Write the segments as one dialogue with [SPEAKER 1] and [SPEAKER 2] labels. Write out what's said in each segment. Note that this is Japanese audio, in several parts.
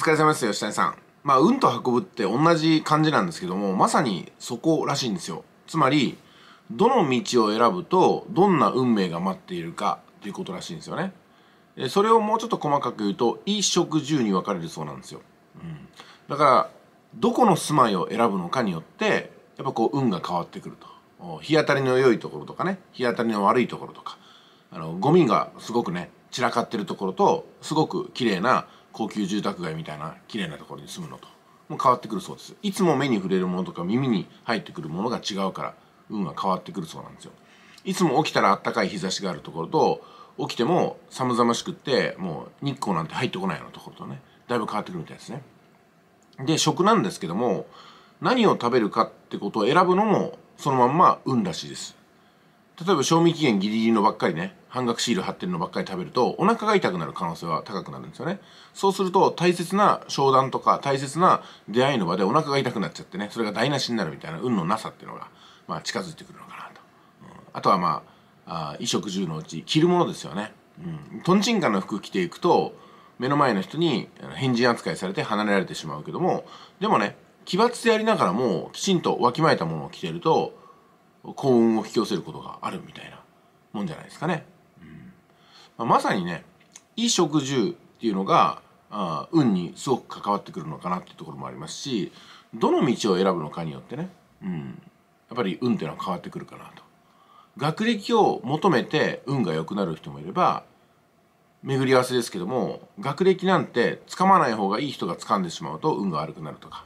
[SPEAKER 1] 疲れ様です吉谷さん。まあ、運と運ぶって同じ感じなんですけども、まさにそこらしいんですよ。つまり、どの道を選ぶと、どんな運命が待っているかということらしいんですよね。それをもうちょっと細かく言うと、衣食住に分かれるそうなんですよ。うん、だから、どこの住まいを選ぶのかによって、やっぱこう運が変わってくると。日当たりの良いところとかね、日当たりの悪いところとか、あの、ゴミがすごくね、散らかってるところと、すごく綺麗な高級住宅街みたいな綺麗なところに住むのとも変わってくるそうですいつも目に触れるものとか耳に入ってくるものが違うから運が変わってくるそうなんですよいつも起きたらあったかい日差しがあるところと起きても寒々しくってもう日光なんて入ってこないようなところとねだいぶ変わってくるみたいですねで食なんですけども何を食べるかってことを選ぶのもそのまんま運らしいです例えば賞味期限ギリギリのばっかりね半額シール貼ってるのばっかり食べるとお腹が痛くなる可能性は高くなるんですよねそうすると大切な商談とか大切な出会いの場でお腹が痛くなっちゃってねそれが台無しになるみたいな運のなさっていうのが、まあ、近づいてくるのかなと、うん、あとはまああ衣食住のうち着るものですよねうんとんちんかの服着ていくと目の前の人に変人扱いされて離れられてしまうけどもでもね奇抜でありながらもきちんとわきまえたものを着てると幸運を引き寄せることがあるみたいなもんじゃないですかね。うんまあ、まさにね衣食住っていうのがあ運にすごく関わってくるのかなっていうところもありますしどの道を選ぶのかによってね、うん、やっぱり運っていうのは変わってくるかなと。学歴を求めて運が良くなる人もいれば巡り合わせですけども学歴なんて掴まない方がいい人が掴んでしまうと運が悪くなるとか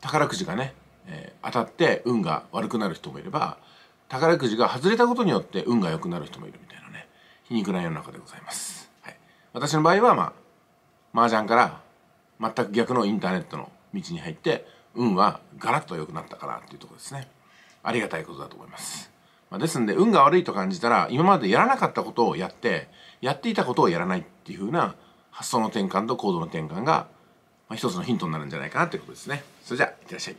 [SPEAKER 1] 宝くじがねえー、当たって運が悪くなる人もいれば宝くじが外れたことによって運が良くなる人もいるみたいなね皮肉な世の中でございます、はい、私の場合はまあ麻雀から全く逆のインターネットの道に入って運はガラッと良くなったからっていうとこですねありがたいことだと思います、まあ、ですんで運が悪いと感じたら今までやらなかったことをやってやっていたことをやらないっていう風な発想の転換と行動の転換が、まあ、一つのヒントになるんじゃないかなということですねそれじゃあいってらっしゃい